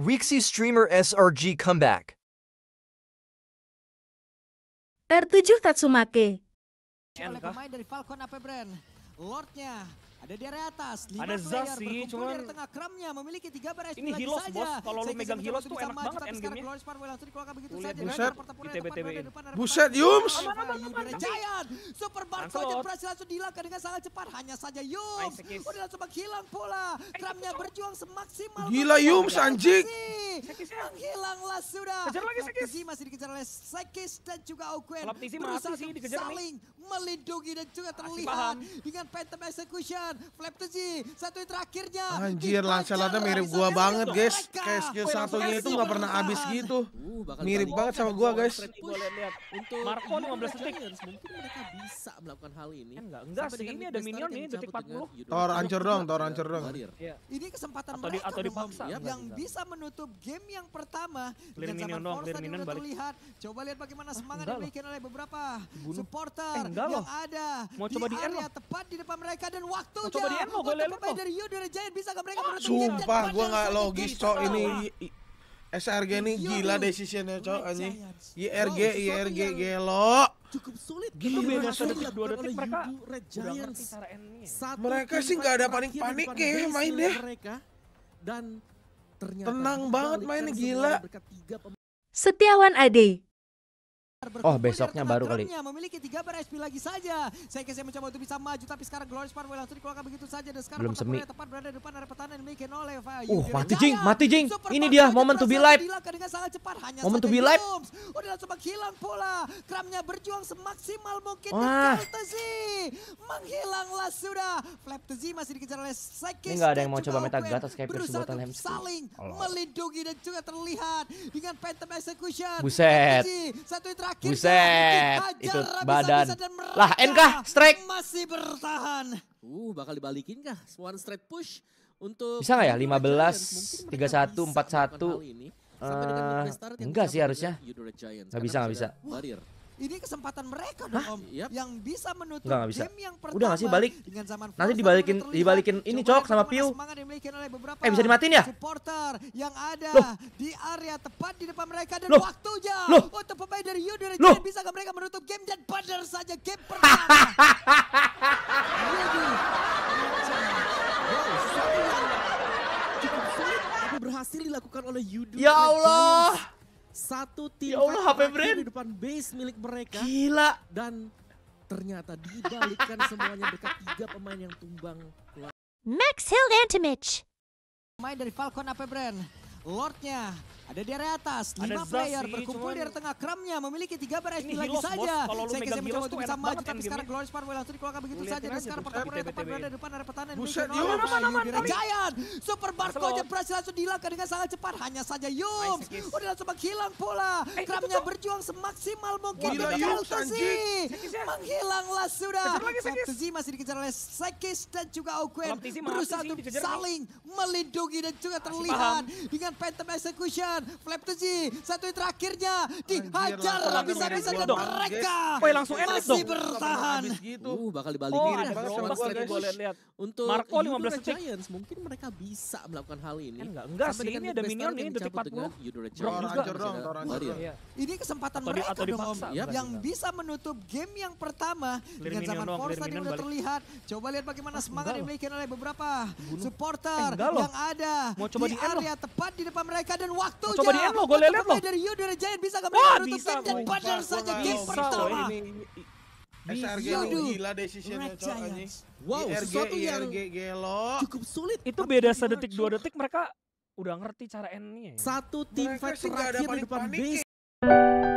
Wixie streamer SRG comeback. Tertuju Tatsumake. Oleh pemain dari Falcon AP Brand. Lordnya Ada di area atas, lima ada player Zaz berkumpul cuman... dari tengah kramnya, memiliki tiga bar HP lagi Hilos, saja. Bos, kalau lu megang Hilos tuh enak banget endgame-nya. Tapi sekarang Glorious Parway langsung dikeluarkan begitu saja. Buset, di tbtb in Buset, Yums! Giant, Super Bar Project berhasil langsung dihilangkan dengan sangat cepat. Hanya saja Yums, udah langsung menghilang pula. Kramnya berjuang semaksimal. Gila Yums, anjing! Ya? Menghilanglah sudah. Kejar lagi Sekis. masih dikejar oleh Sekis dan juga Ogwen. Berusaha saling melindungi dan juga terlihat dengan Phantom Execution. Flap sih, satu yang terakhirnya. Anjir, Lancelotnya mirip gua banget, guys. Oh kayak skill satunya itu nggak pernah habis gitu. Uh, mirip banget sama gua, guys. Untuk Marco 15 detik. Kan mungkin mereka bisa melakukan hal ini. Enggak, kan enggak sih. Ini ada minion nih detik 40. Tor hancur dong, tor hancur dong. Iya. Ini kesempatan mereka atau dipaksa yang bisa menutup game yang pertama. Clear minion dong, clear minion balik. Lihat, coba lihat bagaimana ah, semangat yang diberikan oleh beberapa supporter eh, yang ada. Mau coba di area tepat di depan mereka dan waktu itu coba dia mau gue tuh Dari dari Giant bisa gak ah, mereka Sumpah gue gak gitu, logis cok ini SRG ini iya, gila decisionnya cok ini YRG YRG gelo. Cukup sulit. Gila beda dua detik mereka udah ngerti cara Mereka sih nggak ada panik-panik ya main deh. Dan ternyata tenang banget mainnya gila. Setiawan Ade Oh besoknya baru kali. Memiliki tiga per SP lagi saja. Saya saya mencoba untuk bisa maju tapi sekarang Glorious Parkway langsung dikeluarkan begitu saja dan sekarang belum semi. Tepat berada depan ada pertahanan yang dimiliki oleh Fire. Uh mati Jing, mati Jing. Ini dia momen to be live. Momen to be live. Udah oh, langsung menghilang pula. Kramnya berjuang semaksimal mungkin. Wah. Menghilanglah sudah. Flap Tezi masih dikejar oleh Sekis. Ini nggak ada yang mau coba meta gatas kayak Berusaha untuk saling melindungi dan juga terlihat dengan Phantom Execution. Buset. Satu itu Buset, itu badan. Lah, NK strike. Masih bertahan. Uh, bakal dibalikin kah? One straight push untuk Bisa nggak ya? 15 31 41 Uh, enggak sih harusnya. Nggak bisa, nggak bisa. Ini kesempatan mereka dong Hah? Om yep. yang bisa menutup Nggak, bisa. game yang pertama. Udah gak sih balik? Dengan zaman Nanti dibalikin dibalikin ini cok sama Piu. Eh bisa dimatiin ya? Supporter yang ada Loh. di area tepat di depan mereka dan Loh. waktunya Loh. untuk pemain dari Yudhira Loh. bisa ke mereka menutup game dan benar saja game pertama. berhasil dilakukan oleh Yudu. Ya Allah. James. Satu ya tim ya Allah, HP di depan base milik mereka. Gila. Dan ternyata dibalikkan semuanya dekat tiga pemain yang tumbang. Max Hill Antimich. Main dari Falcon AP Brand. Lordnya ada di area atas, 5 player berkumpul di area tengah. Kramnya memiliki 3 bar HP lagi saja. Sekesnya mencoba untuk bisa maju, tapi sekarang Glorious Parboy langsung dikeluarkan begitu saja. Dan sekarang pertarungan yang tepat berada di depan ada pertahanan Indonesia. Yuri Giant, Super Barco aja berhasil langsung dihilangkan dengan sangat cepat. Hanya saja Yum, udah langsung menghilang pula. Eh, Kramnya berjuang semaksimal mungkin. Gila Yum, sih Menghilanglah sudah. Sekisi masih dikejar oleh Sekis dan juga Oquen Berusaha untuk saling melindungi dan juga terlihat dengan Phantom Execution kanan. Flap to G. Satu yang terakhirnya dihajar bisa bisa dan mereka Woy, langsung masih bertahan. Gitu. Uh, bakal dibalikin. oh, kiri. Bakal lihat. Untuk Marco 15 detik. Giants mungkin mereka bisa melakukan hal ini. Enggak, kan enggak sih. Ini ada minion ini detik 40. Yudora juga. Iya, iya. Ini kesempatan mereka dong. Yang bisa menutup game yang pertama dengan zaman Force tadi udah terlihat. Coba lihat bagaimana ah, semangat yang dimiliki oleh beberapa supporter yang ada di area tepat di depan mereka dan waktu Yuda. Coba di end lo, gue lihat lo. Dari Yuda dari Giant bisa gak Wah, bisa, game dan padahal saja game pertama. Eh, SRG lu gila decisionnya Wow, sesuatu yang cukup sulit. Itu beda sedetik dua detik mereka udah ngerti cara endnya. Ya. Satu tim fight terakhir di depan base.